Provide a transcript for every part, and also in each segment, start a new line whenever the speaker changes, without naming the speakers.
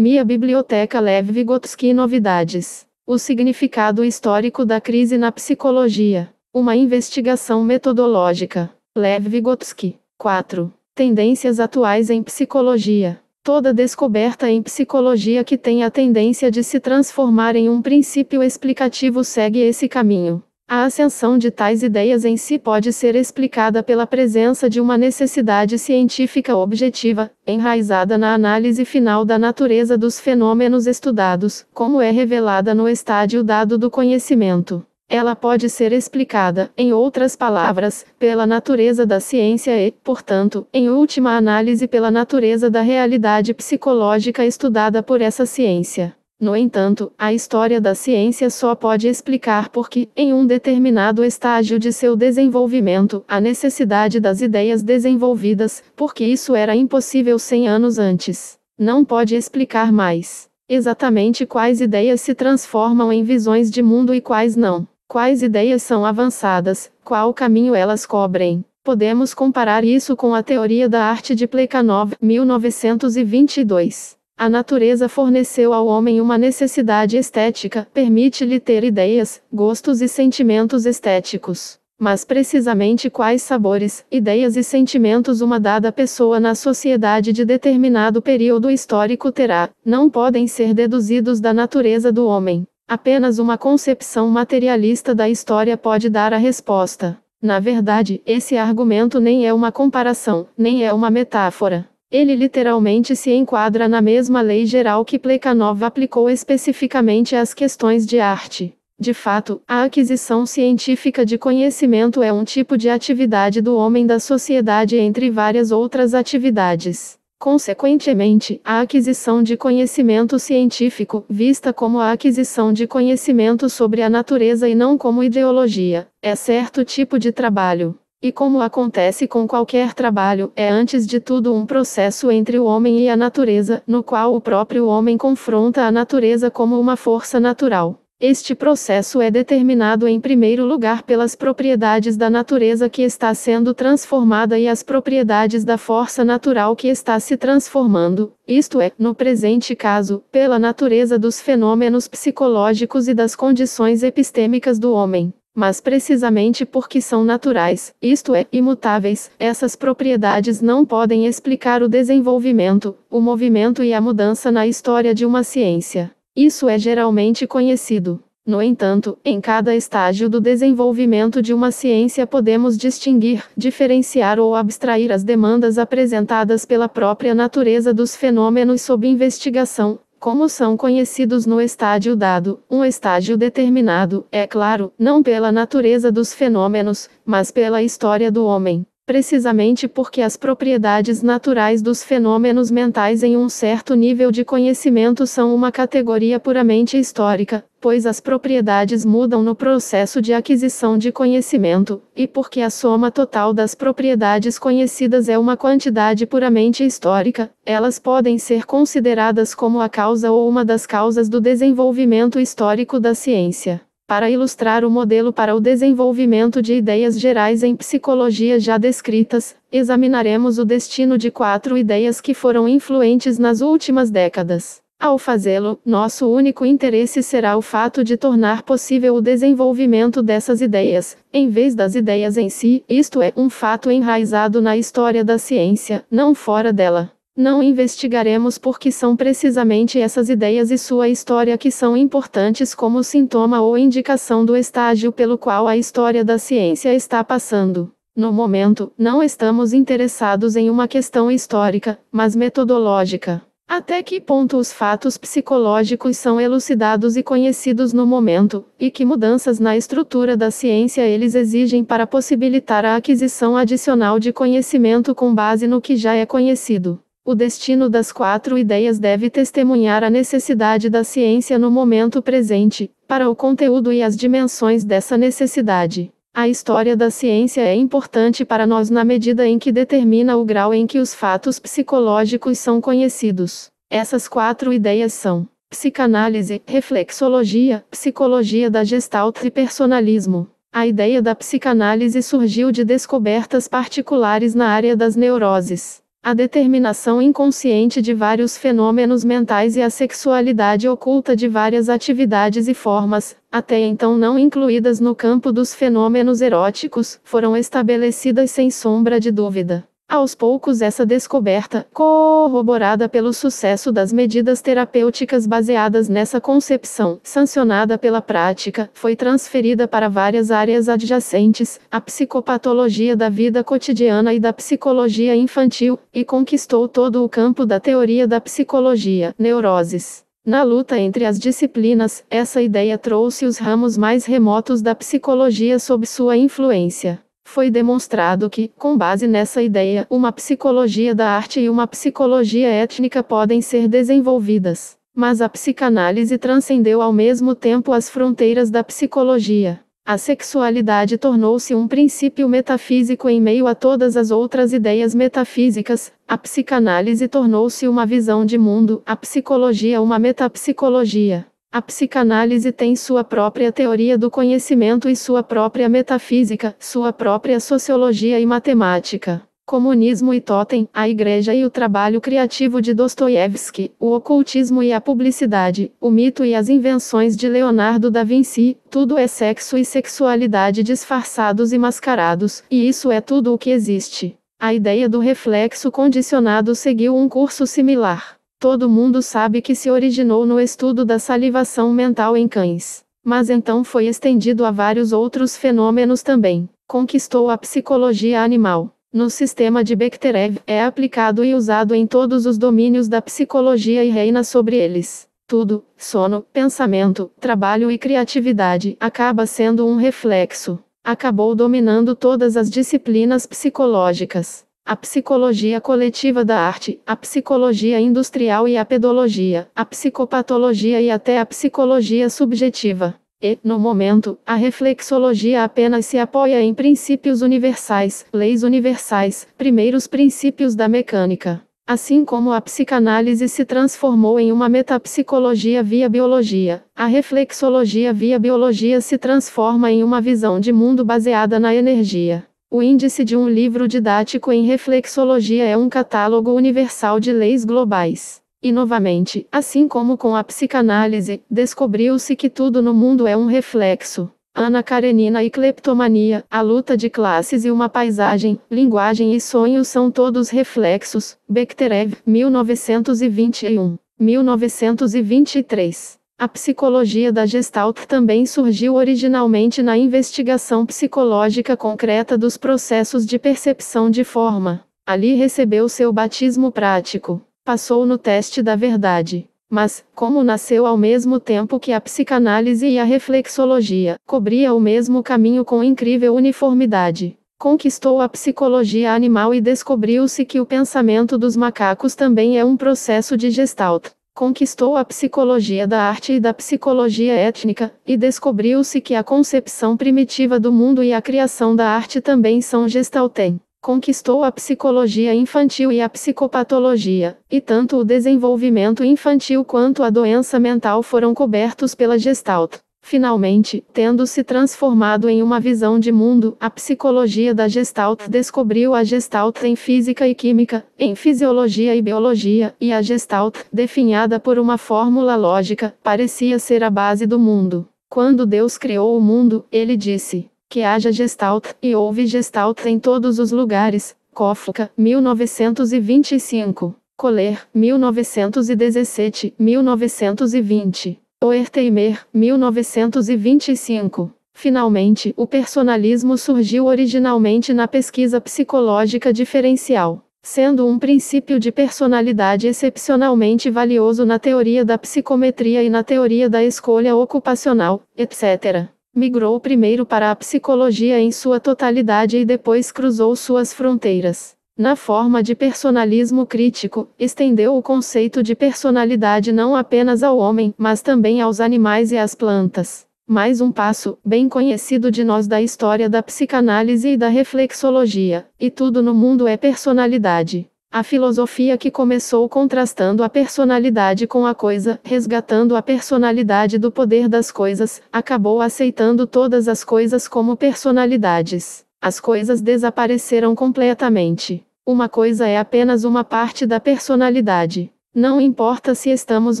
Minha biblioteca Lev Vygotsky Novidades. O significado histórico da crise na psicologia. Uma investigação metodológica. Lev Vygotsky. 4. Tendências atuais em psicologia. Toda descoberta em psicologia que tem a tendência de se transformar em um princípio explicativo segue esse caminho. A ascensão de tais ideias em si pode ser explicada pela presença de uma necessidade científica objetiva, enraizada na análise final da natureza dos fenômenos estudados, como é revelada no estádio dado do conhecimento. Ela pode ser explicada, em outras palavras, pela natureza da ciência e, portanto, em última análise, pela natureza da realidade psicológica estudada por essa ciência. No entanto, a história da ciência só pode explicar porque, em um determinado estágio de seu desenvolvimento, a necessidade das ideias desenvolvidas, porque isso era impossível 100 anos antes. Não pode explicar mais exatamente quais ideias se transformam em visões de mundo e quais não, quais ideias são avançadas, qual caminho elas cobrem. Podemos comparar isso com a teoria da arte de Plekhanov, 1922. A natureza forneceu ao homem uma necessidade estética, permite-lhe ter ideias, gostos e sentimentos estéticos. Mas precisamente quais sabores, ideias e sentimentos uma dada pessoa na sociedade de determinado período histórico terá, não podem ser deduzidos da natureza do homem. Apenas uma concepção materialista da história pode dar a resposta. Na verdade, esse argumento nem é uma comparação, nem é uma metáfora. Ele literalmente se enquadra na mesma lei geral que Plekhanov aplicou especificamente às questões de arte. De fato, a aquisição científica de conhecimento é um tipo de atividade do homem da sociedade entre várias outras atividades. Consequentemente, a aquisição de conhecimento científico, vista como a aquisição de conhecimento sobre a natureza e não como ideologia, é certo tipo de trabalho. E como acontece com qualquer trabalho, é antes de tudo um processo entre o homem e a natureza, no qual o próprio homem confronta a natureza como uma força natural. Este processo é determinado em primeiro lugar pelas propriedades da natureza que está sendo transformada e as propriedades da força natural que está se transformando, isto é, no presente caso, pela natureza dos fenômenos psicológicos e das condições epistêmicas do homem. Mas precisamente porque são naturais, isto é, imutáveis, essas propriedades não podem explicar o desenvolvimento, o movimento e a mudança na história de uma ciência. Isso é geralmente conhecido. No entanto, em cada estágio do desenvolvimento de uma ciência podemos distinguir, diferenciar ou abstrair as demandas apresentadas pela própria natureza dos fenômenos sob investigação, como são conhecidos no estádio dado, um estádio determinado, é claro, não pela natureza dos fenômenos, mas pela história do homem precisamente porque as propriedades naturais dos fenômenos mentais em um certo nível de conhecimento são uma categoria puramente histórica, pois as propriedades mudam no processo de aquisição de conhecimento, e porque a soma total das propriedades conhecidas é uma quantidade puramente histórica, elas podem ser consideradas como a causa ou uma das causas do desenvolvimento histórico da ciência para ilustrar o modelo para o desenvolvimento de ideias gerais em psicologia já descritas, examinaremos o destino de quatro ideias que foram influentes nas últimas décadas. Ao fazê-lo, nosso único interesse será o fato de tornar possível o desenvolvimento dessas ideias, em vez das ideias em si, isto é, um fato enraizado na história da ciência, não fora dela. Não investigaremos porque são precisamente essas ideias e sua história que são importantes como sintoma ou indicação do estágio pelo qual a história da ciência está passando. No momento, não estamos interessados em uma questão histórica, mas metodológica. Até que ponto os fatos psicológicos são elucidados e conhecidos no momento, e que mudanças na estrutura da ciência eles exigem para possibilitar a aquisição adicional de conhecimento com base no que já é conhecido. O destino das quatro ideias deve testemunhar a necessidade da ciência no momento presente, para o conteúdo e as dimensões dessa necessidade. A história da ciência é importante para nós na medida em que determina o grau em que os fatos psicológicos são conhecidos. Essas quatro ideias são psicanálise, reflexologia, psicologia da gestalt e personalismo. A ideia da psicanálise surgiu de descobertas particulares na área das neuroses a determinação inconsciente de vários fenômenos mentais e a sexualidade oculta de várias atividades e formas, até então não incluídas no campo dos fenômenos eróticos, foram estabelecidas sem sombra de dúvida. Aos poucos, essa descoberta, corroborada pelo sucesso das medidas terapêuticas baseadas nessa concepção, sancionada pela prática, foi transferida para várias áreas adjacentes, a psicopatologia da vida cotidiana e da psicologia infantil, e conquistou todo o campo da teoria da psicologia, neuroses. Na luta entre as disciplinas, essa ideia trouxe os ramos mais remotos da psicologia sob sua influência. Foi demonstrado que, com base nessa ideia, uma psicologia da arte e uma psicologia étnica podem ser desenvolvidas. Mas a psicanálise transcendeu ao mesmo tempo as fronteiras da psicologia. A sexualidade tornou-se um princípio metafísico em meio a todas as outras ideias metafísicas, a psicanálise tornou-se uma visão de mundo, a psicologia uma metapsicologia. A psicanálise tem sua própria teoria do conhecimento e sua própria metafísica, sua própria sociologia e matemática. Comunismo e Totem, a Igreja e o trabalho criativo de Dostoiévski, o ocultismo e a publicidade, o mito e as invenções de Leonardo da Vinci, tudo é sexo e sexualidade disfarçados e mascarados, e isso é tudo o que existe. A ideia do reflexo condicionado seguiu um curso similar. Todo mundo sabe que se originou no estudo da salivação mental em cães, mas então foi estendido a vários outros fenômenos também. Conquistou a psicologia animal. No sistema de Bekhterev, é aplicado e usado em todos os domínios da psicologia e reina sobre eles. Tudo, sono, pensamento, trabalho e criatividade, acaba sendo um reflexo. Acabou dominando todas as disciplinas psicológicas a psicologia coletiva da arte, a psicologia industrial e a pedologia, a psicopatologia e até a psicologia subjetiva. E, no momento, a reflexologia apenas se apoia em princípios universais, leis universais, primeiros princípios da mecânica. Assim como a psicanálise se transformou em uma metapsicologia via biologia, a reflexologia via biologia se transforma em uma visão de mundo baseada na energia. O índice de um livro didático em reflexologia é um catálogo universal de leis globais. E novamente, assim como com a psicanálise, descobriu-se que tudo no mundo é um reflexo. Ana Karenina e Cleptomania, a luta de classes e uma paisagem, linguagem e sonhos são todos reflexos. Bekhterev, 1921. 1923. A psicologia da Gestalt também surgiu originalmente na investigação psicológica concreta dos processos de percepção de forma. Ali recebeu seu batismo prático, passou no teste da verdade. Mas, como nasceu ao mesmo tempo que a psicanálise e a reflexologia, cobria o mesmo caminho com incrível uniformidade. Conquistou a psicologia animal e descobriu-se que o pensamento dos macacos também é um processo de gestalt. Conquistou a psicologia da arte e da psicologia étnica, e descobriu-se que a concepção primitiva do mundo e a criação da arte também são gestaltem conquistou a psicologia infantil e a psicopatologia, e tanto o desenvolvimento infantil quanto a doença mental foram cobertos pela Gestalt. Finalmente, tendo se transformado em uma visão de mundo, a psicologia da Gestalt descobriu a Gestalt em física e química, em fisiologia e biologia, e a Gestalt, definhada por uma fórmula lógica, parecia ser a base do mundo. Quando Deus criou o mundo, ele disse: Que haja Gestalt, e houve Gestalt em todos os lugares. Kofka, 1925. Coler, 1917, 1920. Oertheimer, 1925. Finalmente, o personalismo surgiu originalmente na pesquisa psicológica diferencial, sendo um princípio de personalidade excepcionalmente valioso na teoria da psicometria e na teoria da escolha ocupacional, etc. Migrou primeiro para a psicologia em sua totalidade e depois cruzou suas fronteiras. Na forma de personalismo crítico, estendeu o conceito de personalidade não apenas ao homem, mas também aos animais e às plantas. Mais um passo, bem conhecido de nós da história da psicanálise e da reflexologia, e tudo no mundo é personalidade. A filosofia que começou contrastando a personalidade com a coisa, resgatando a personalidade do poder das coisas, acabou aceitando todas as coisas como personalidades. As coisas desapareceram completamente. Uma coisa é apenas uma parte da personalidade. Não importa se estamos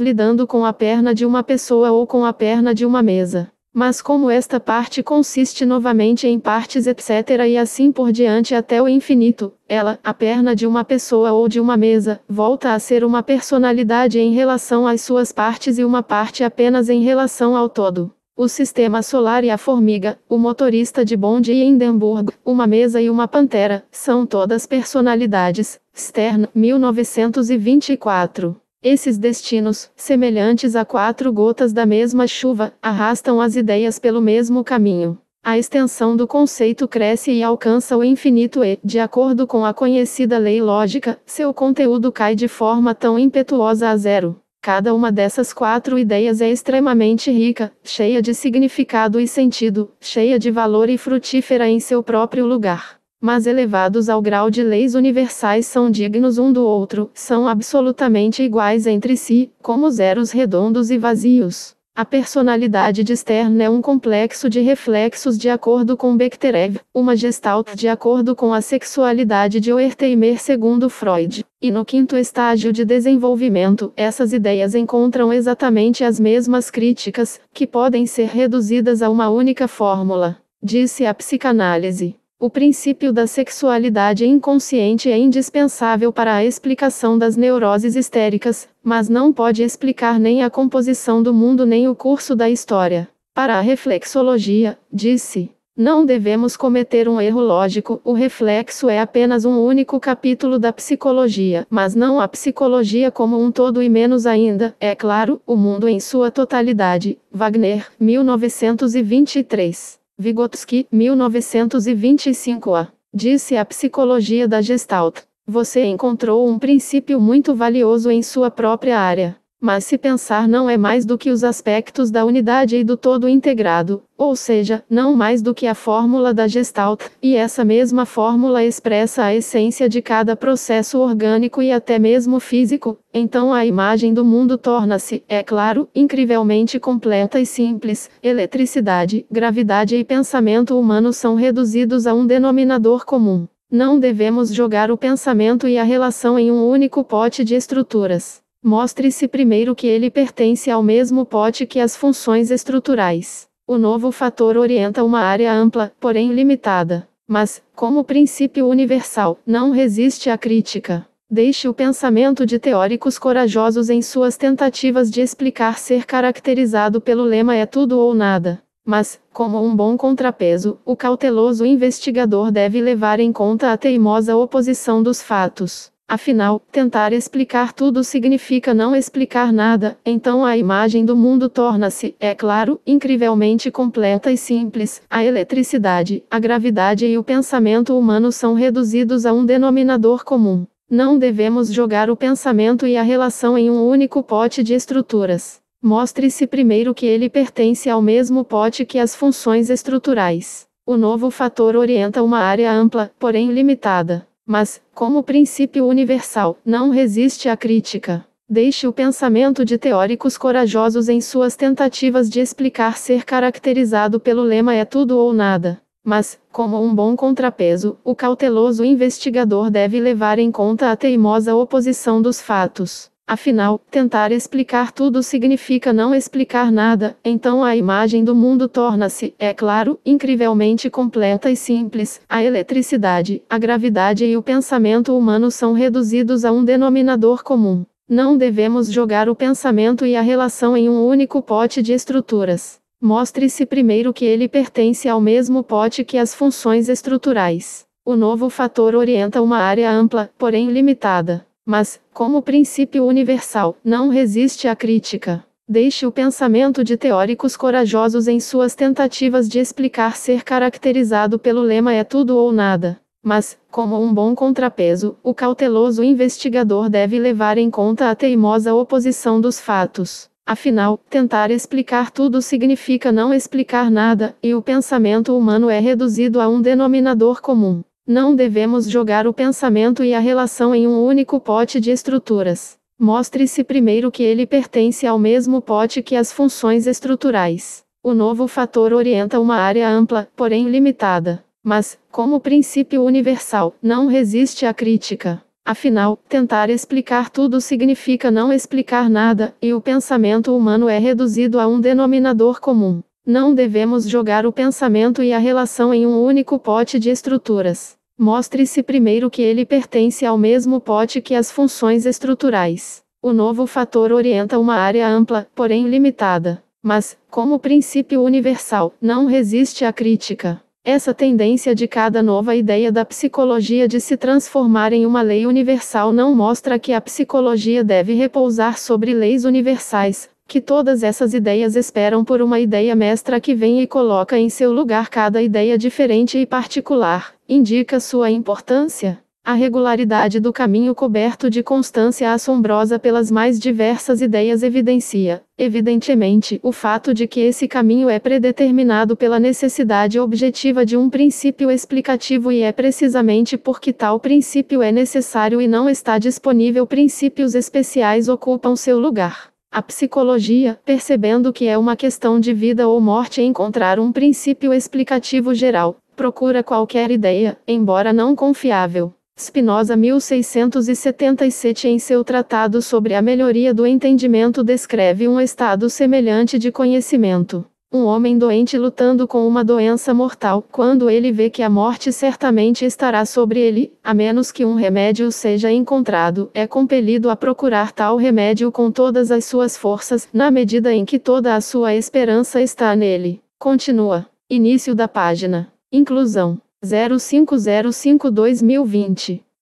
lidando com a perna de uma pessoa ou com a perna de uma mesa. Mas como esta parte consiste novamente em partes etc e assim por diante até o infinito, ela, a perna de uma pessoa ou de uma mesa, volta a ser uma personalidade em relação às suas partes e uma parte apenas em relação ao todo o sistema solar e a formiga, o motorista de bonde e Hindenburg, uma mesa e uma pantera, são todas personalidades. Stern, 1924. Esses destinos, semelhantes a quatro gotas da mesma chuva, arrastam as ideias pelo mesmo caminho. A extensão do conceito cresce e alcança o infinito e, de acordo com a conhecida lei lógica, seu conteúdo cai de forma tão impetuosa a zero. Cada uma dessas quatro ideias é extremamente rica, cheia de significado e sentido, cheia de valor e frutífera em seu próprio lugar. Mas elevados ao grau de leis universais são dignos um do outro, são absolutamente iguais entre si, como zeros redondos e vazios. A personalidade de Stern é um complexo de reflexos de acordo com Bechterev, uma gestalt de acordo com a sexualidade de Oertheimer segundo Freud. E no quinto estágio de desenvolvimento, essas ideias encontram exatamente as mesmas críticas, que podem ser reduzidas a uma única fórmula, disse a psicanálise. O princípio da sexualidade inconsciente é indispensável para a explicação das neuroses histéricas, mas não pode explicar nem a composição do mundo nem o curso da história. Para a reflexologia, disse. Não devemos cometer um erro lógico, o reflexo é apenas um único capítulo da psicologia, mas não a psicologia como um todo e menos ainda, é claro, o mundo em sua totalidade. Wagner, 1923. Vygotsky, 1925a, disse a psicologia da Gestalt. Você encontrou um princípio muito valioso em sua própria área. Mas se pensar não é mais do que os aspectos da unidade e do todo integrado, ou seja, não mais do que a fórmula da Gestalt, e essa mesma fórmula expressa a essência de cada processo orgânico e até mesmo físico, então a imagem do mundo torna-se, é claro, incrivelmente completa e simples. Eletricidade, gravidade e pensamento humano são reduzidos a um denominador comum. Não devemos jogar o pensamento e a relação em um único pote de estruturas mostre-se primeiro que ele pertence ao mesmo pote que as funções estruturais. O novo fator orienta uma área ampla, porém limitada. Mas, como princípio universal, não resiste à crítica. Deixe o pensamento de teóricos corajosos em suas tentativas de explicar ser caracterizado pelo lema é tudo ou nada. Mas, como um bom contrapeso, o cauteloso investigador deve levar em conta a teimosa oposição dos fatos. Afinal, tentar explicar tudo significa não explicar nada, então a imagem do mundo torna-se, é claro, incrivelmente completa e simples. A eletricidade, a gravidade e o pensamento humano são reduzidos a um denominador comum. Não devemos jogar o pensamento e a relação em um único pote de estruturas. Mostre-se primeiro que ele pertence ao mesmo pote que as funções estruturais. O novo fator orienta uma área ampla, porém limitada. Mas, como princípio universal, não resiste à crítica. Deixe o pensamento de teóricos corajosos em suas tentativas de explicar ser caracterizado pelo lema é tudo ou nada. Mas, como um bom contrapeso, o cauteloso investigador deve levar em conta a teimosa oposição dos fatos. Afinal, tentar explicar tudo significa não explicar nada, então a imagem do mundo torna-se, é claro, incrivelmente completa e simples. A eletricidade, a gravidade e o pensamento humano são reduzidos a um denominador comum. Não devemos jogar o pensamento e a relação em um único pote de estruturas. Mostre-se primeiro que ele pertence ao mesmo pote que as funções estruturais. O novo fator orienta uma área ampla, porém limitada. Mas, como princípio universal, não resiste à crítica. Deixe o pensamento de teóricos corajosos em suas tentativas de explicar ser caracterizado pelo lema é tudo ou nada. Mas, como um bom contrapeso, o cauteloso investigador deve levar em conta a teimosa oposição dos fatos. Afinal, tentar explicar tudo significa não explicar nada, e o pensamento humano é reduzido a um denominador comum. Não devemos jogar o pensamento e a relação em um único pote de estruturas. Mostre-se primeiro que ele pertence ao mesmo pote que as funções estruturais. O novo fator orienta uma área ampla, porém limitada, mas, como princípio universal, não resiste à crítica. Afinal, tentar explicar tudo significa não explicar nada, e o pensamento humano é reduzido a um denominador comum. Não devemos jogar o pensamento e a relação em um único pote de estruturas. Mostre-se primeiro que ele pertence ao mesmo pote que as funções estruturais. O novo fator orienta uma área ampla, porém limitada, mas, como princípio universal, não resiste à crítica. Essa tendência de cada nova ideia da psicologia de se transformar em uma lei universal não mostra que a psicologia deve repousar sobre leis universais, que todas essas ideias esperam por uma ideia mestra que vem e coloca em seu lugar cada ideia diferente e particular, indica sua importância. A regularidade do caminho coberto de constância assombrosa pelas mais diversas ideias evidencia, evidentemente, o fato de que esse caminho é predeterminado pela necessidade objetiva de um princípio explicativo e é precisamente porque tal princípio é necessário e não está disponível princípios especiais ocupam seu lugar. A psicologia, percebendo que é uma questão de vida ou morte encontrar um princípio explicativo geral, procura qualquer ideia, embora não confiável. Spinoza 1677 em seu tratado sobre a melhoria do entendimento descreve um estado semelhante de conhecimento. Um homem doente lutando com uma doença mortal, quando ele vê que a morte certamente estará sobre ele, a menos que um remédio seja encontrado, é compelido a procurar tal remédio com todas as suas forças, na medida em que toda a sua esperança está nele. Continua. Início da página. Inclusão. 0505-2020